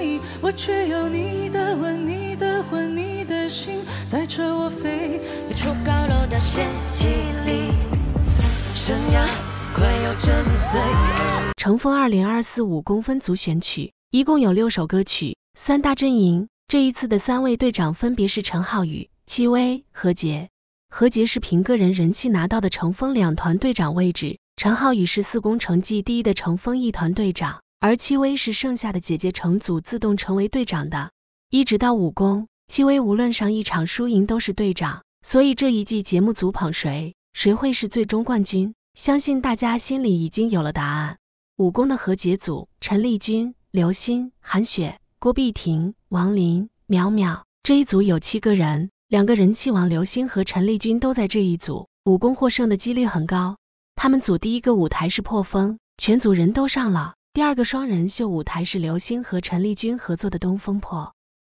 你你你我我却有的的的魂、心飞。生快要震碎。乘风二零二四五公分组选曲一共有六首歌曲，三大阵营。这一次的三位队长分别是陈浩宇、戚薇、何洁。何洁是凭个人人气拿到的乘风两团队长位置，陈浩宇是四公成绩第一的乘风一团队长。而戚薇是剩下的姐姐，成组自动成为队长的。一直到武功，戚薇无论上一场输赢都是队长。所以这一季节目组捧谁，谁会是最终冠军，相信大家心里已经有了答案。武功的和解组：陈丽君、刘欣、韩雪、郭碧婷、王林、淼淼，这一组有七个人，两个人气王刘欣和陈丽君都在这一组。武功获胜的几率很高。他们组第一个舞台是破风，全组人都上了。第二个双人秀舞台是刘星和陈丽君合作的《东风破》，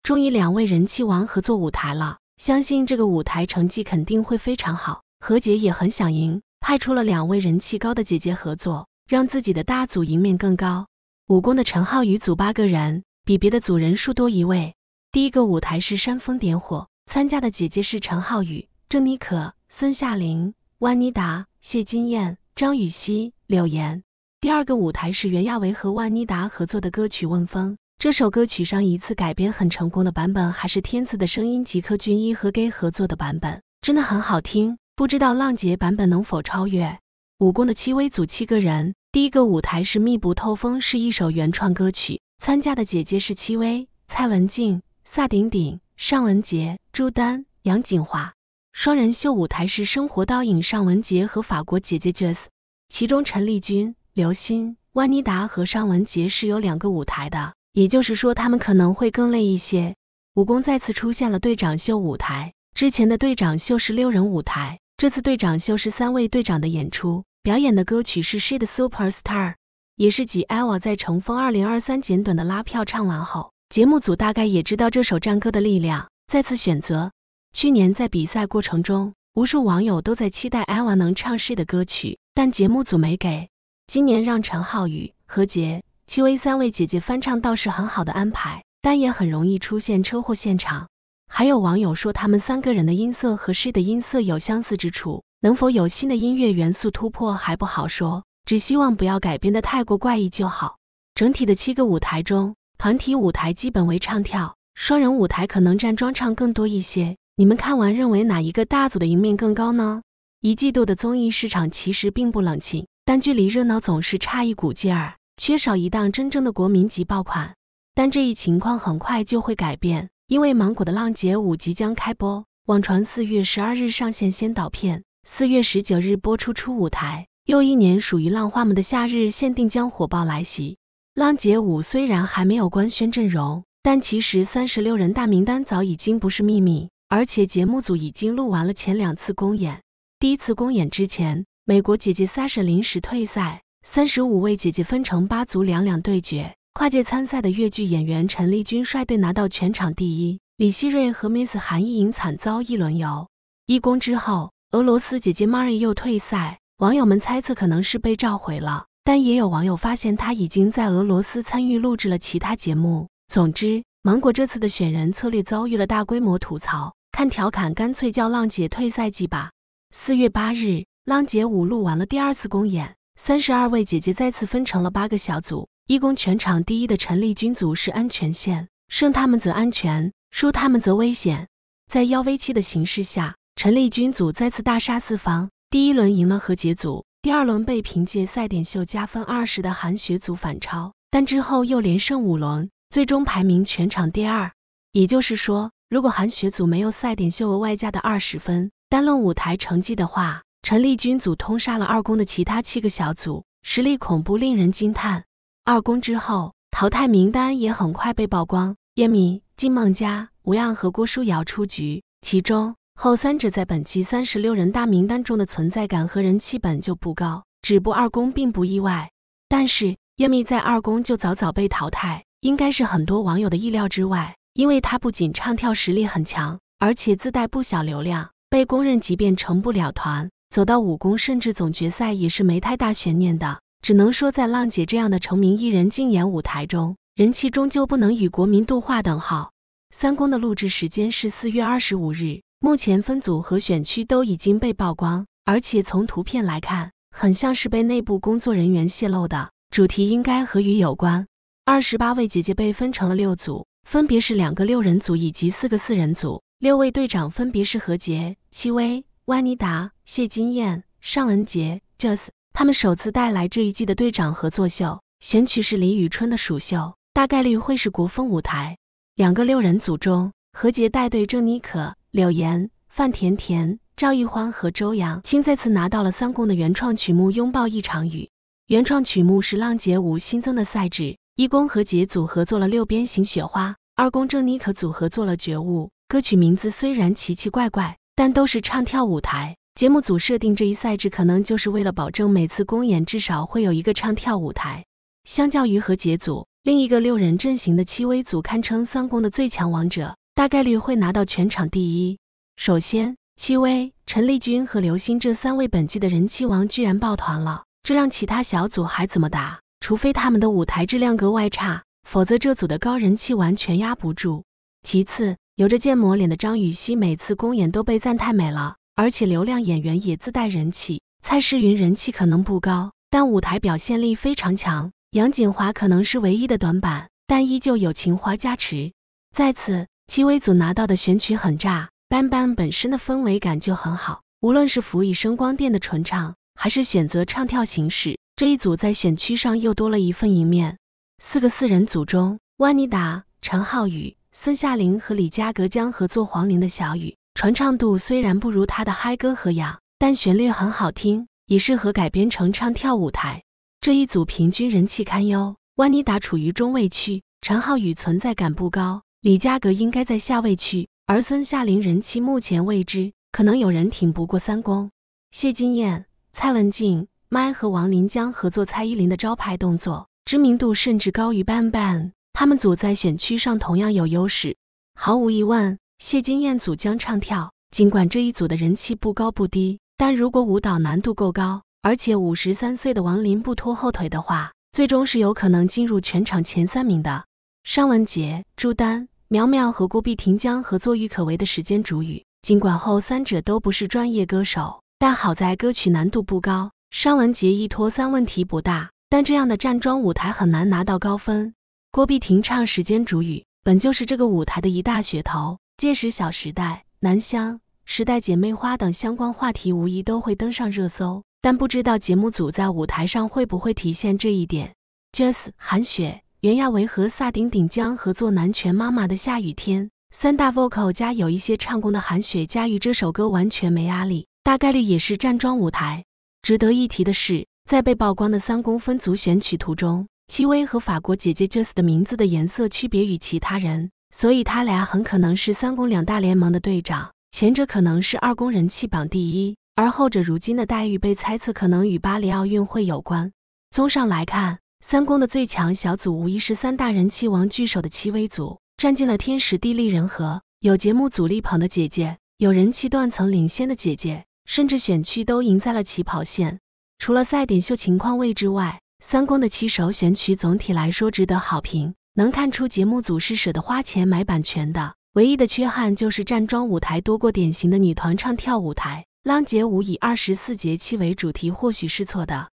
终于两位人气王合作舞台了，相信这个舞台成绩肯定会非常好。何洁也很想赢，派出了两位人气高的姐姐合作，让自己的大组赢面更高。武功的陈浩宇组八个人，比别的组人数多一位。第一个舞台是《煽风点火》，参加的姐姐是陈浩宇、郑妮可、孙夏玲、万妮达、谢金燕、张雨绮、柳岩。第二个舞台是袁娅维和万妮达合作的歌曲《问风》。这首歌曲上一次改编很成功的版本还是《天赐的声音》吉克隽逸和 Gay 合作的版本，真的很好听。不知道浪姐版本能否超越？武功的戚薇组七个人，第一个舞台是《密不透风》，是一首原创歌曲。参加的姐姐是戚薇、蔡文静、萨顶顶、尚雯婕、朱丹、杨锦华。双人秀舞台是《生活倒影》，尚雯婕和法国姐姐 Jess，其中陈丽君、刘心、万妮达和尚雯婕是有两个舞台的，也就是说他们可能会更累一些。武功再次出现了队长秀舞台，之前的队长秀是六人舞台，这次队长秀是三位队长的演出。表演的歌曲是《She's Superstar》，也是继艾 a 在《乘风二零二三》简短的拉票唱完后，节目组大概也知道这首战歌的力量，再次选择。去年在比赛过程中，无数网友都在期待艾 a 能唱《She》的歌曲，但节目组没给。今年让陈浩宇、何洁、戚薇三位姐姐翻唱倒是很好的安排，但也很容易出现车祸现场。还有网友说，他们三个人的音色和诗的音色有相似之处，能否有新的音乐元素突破还不好说。只希望不要改编的太过怪异就好。整体的七个舞台中，团体舞台基本为唱跳，双人舞台可能站桩唱更多一些。你们看完认为哪一个大组的赢面更高呢？一季度的综艺市场其实并不冷清。但距离热闹总是差一股劲儿，缺少一档真正的国民级爆款。但这一情况很快就会改变，因为芒果的浪姐五即将开播。网传四月十二日上线先导片，四月十九日播出初舞台。又一年属于浪花们的夏日限定将火爆来袭。浪姐五虽然还没有官宣阵容，但其实三十六人大名单早已经不是秘密，而且节目组已经录完了前两次公演。第一次公演之前。美国姐姐莎莎临时退赛，三十五位姐姐分成八组两两对决。跨界参赛的越剧演员陈丽君率队拿到全场第一。李希瑞和 Miss 韩艺颖惨遭一轮游。一公之后，俄罗斯姐姐 Mary 又退赛，网友们猜测可能是被召回了，但也有网友发现她已经在俄罗斯参与录制了其他节目。总之，芒果这次的选人策略遭遇了大规模吐槽，看调侃，干脆叫浪姐退赛季吧。四月八日。浪姐五录完了第二次公演，三十二位姐姐再次分成了八个小组。一公全场第一的陈丽君组是安全线，胜他们则安全，输他们则危险。在幺 V 七的形势下，陈丽君组再次大杀四方，第一轮赢了何洁组，第二轮被凭借赛点秀加分二十的韩雪组反超，但之后又连胜五轮，最终排名全场第二。也就是说，如果韩雪组没有赛点秀额外加的二十分，单论舞台成绩的话。陈立军组通杀了二公的其他七个小组，实力恐怖，令人惊叹。二公之后，淘汰名单也很快被曝光。叶 a 金梦佳、吴恙和郭书瑶出局，其中后三者在本期三十六人大名单中的存在感和人气本就不高，止步二公并不意外。但是叶 a 在二宫就早早被淘汰，应该是很多网友的意料之外，因为她不仅唱跳实力很强，而且自带不小流量，被公认即便成不了团。走到五公甚至总决赛也是没太大悬念的，只能说在浪姐这样的成名艺人竞演舞台中，人气终究不能与国民度画等号。三公的录制时间是四月二十五日，目前分组和选区都已经被曝光，而且从图片来看，很像是被内部工作人员泄露的。主题应该和鱼有关。二十八位姐姐被分成了六组，分别是两个六人组以及四个四人组。六位队长分别是何洁、戚薇。万妮达、谢金燕、尚雯婕、Juss，他们首次带来这一季的队长合作秀，选曲是李宇春的《蜀绣》，大概率会是国风舞台。两个六人组中，何洁带队郑妮可、柳岩、范甜甜、赵奕欢和周扬青再次拿到了三公的原创曲目《拥抱一场雨》。原创曲目是浪姐五新增的赛制，一公何洁组合做了六边形雪花，二公郑妮可组合做了《觉悟》。歌曲名字虽然奇奇怪怪。但都是唱跳舞台，节目组设定这一赛制，可能就是为了保证每次公演至少会有一个唱跳舞台。相较于和解组，另一个六人阵型的戚薇组堪称三公的最强王者，大概率会拿到全场第一。首先，戚薇、陈丽君和刘星这三位本季的人气王居然抱团了，这让其他小组还怎么打？除非他们的舞台质量格外差，否则这组的高人气完全压不住。其次，有着“建模脸”的张予曦，每次公演都被赞太美了，而且流量演员也自带人气。蔡诗芸人气可能不高，但舞台表现力非常强。杨锦华可能是唯一的短板，但依旧有情花加持。在此，戚薇组拿到的选曲很炸，《b a n b a n 本身的氛围感就很好，无论是辅以声光电的纯唱，还是选择唱跳形式，这一组在选区上又多了一份一面。四个四人组中，万妮达、陈浩宇。孙夏玲和李嘉格将合作黄龄的小雨，传唱度虽然不如他的嗨歌和雅，但旋律很好听，也适合改编成唱跳舞台。这一组平均人气堪忧，万妮达处于中位区，陈浩宇存在感不高，李嘉格应该在下位区，而孙夏玲人气目前未知，可能有人挺不过三公。谢金燕、蔡文静麦和王林将合作蔡依林的招牌动作，知名度甚至高于半半。他们组在选区上同样有优势，毫无疑问，谢金燕组将唱跳。尽管这一组的人气不高不低，但如果舞蹈难度够高，而且五十三岁的王琳不拖后腿的话，最终是有可能进入全场前三名的。尚雯婕、朱丹、苗苗和郭碧婷将合作郁可唯的时间主语。尽管后三者都不是专业歌手，但好在歌曲难度不高，尚雯婕一拖三问题不大。但这样的站桩舞台很难拿到高分。郭碧婷唱《时间煮雨》本就是这个舞台的一大噱头，届时《小时代》《南湘》《时代姐妹花》等相关话题无疑都会登上热搜，但不知道节目组在舞台上会不会体现这一点。Jess、韩雪、袁娅维和萨顶顶将合作南拳妈妈的《下雨天》，三大 Vocal 加有一些唱功的韩雪驾驭这首歌完全没压力，大概率也是站桩舞台。值得一提的是，在被曝光的三公分组选曲图中。戚薇和法国姐姐 Just 的名字的颜色区别于其他人，所以她俩很可能是三公两大联盟的队长。前者可能是二公人气榜第一，而后者如今的待遇被猜测可能与巴黎奥运会有关。综上来看，三公的最强小组无疑是三大人气王聚首的戚薇组，占尽了天时地利人和。有节目组力捧的姐姐，有人气断层领先的姐姐，甚至选区都赢在了起跑线。除了赛点秀情况位之外，三公的七首选曲总体来说值得好评，能看出节目组是舍得花钱买版权的。唯一的缺憾就是站桩舞台多过典型的女团唱跳舞台。《浪姐舞以二十四节气为主题，或许是错的。